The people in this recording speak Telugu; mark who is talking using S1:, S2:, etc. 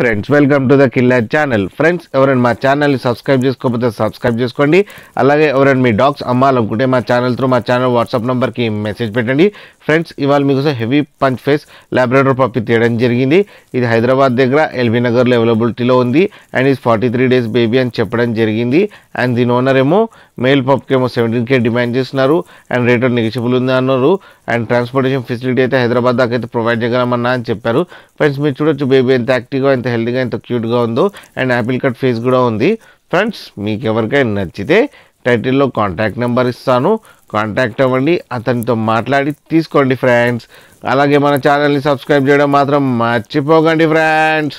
S1: friends welcome to the killer channel friends ఎవరైనా మా ఛానల్ని సబ్స్క్రైబ్ చేసుకోకపోతే సబ్స్క్రైబ్ చేసుకోండి అలాగే ఎవరైనా మీ డాగ్స్ అమ్మాలనుకుంటే మా ఛానల్ త్రూ మా ఛానల్ వాట్సాప్ నెంబర్కి మెసేజ్ పెట్టండి ఫ్రెండ్స్ ఇవాళ మీకోసం heavy punch face labrador puppy తీయడం జరిగింది ఇది హైదరాబాద్ దగ్గర ఎల్బీ నగర్లో అవైలబిలిటీలో ఉంది అండ్ ఇది ఫార్టీ త్రీ డేస్ బేబీ అని చెప్పడం జరిగింది అండ్ దీని ఓనర్ ఏమో మెయిల్ పప్కి ఏమో సెవెంటీన్ కే డిమాండ్ చేస్తున్నారు అండ్ రేటర్ నెగిషిబుల్ ఉంది అన్నారు అండ్ ట్రాన్స్పోర్టేషన్ ఫెసిలిటీ అయితే హైదరాబాద్ దాకా అయితే ప్రొవైడ్ చేయగలమన్నా అని చెప్పారు ఫ్రెండ్స్ మీరు చూడొచ్చు బేబీ ఎంత యాక్టివ్గా ఎంత హెల్దీగా ఎంత క్యూట్గా ఉందో అండ్ యాపిల్ కట్ ఫేస్ కూడా ఉంది ఫ్రెండ్స్ మీకు ఎవరికైనా నచ్చితే టైటిల్లో కాంటాక్ట్ నెంబర్ ఇస్తాను కాంటాక్ట్ అవ్వండి అతనితో మాట్లాడి తీసుకోండి ఫ్రెండ్స్ అలాగే మన ఛానల్ని సబ్స్క్రైబ్ చేయడం మాత్రం మర్చిపోకండి ఫ్రెండ్స్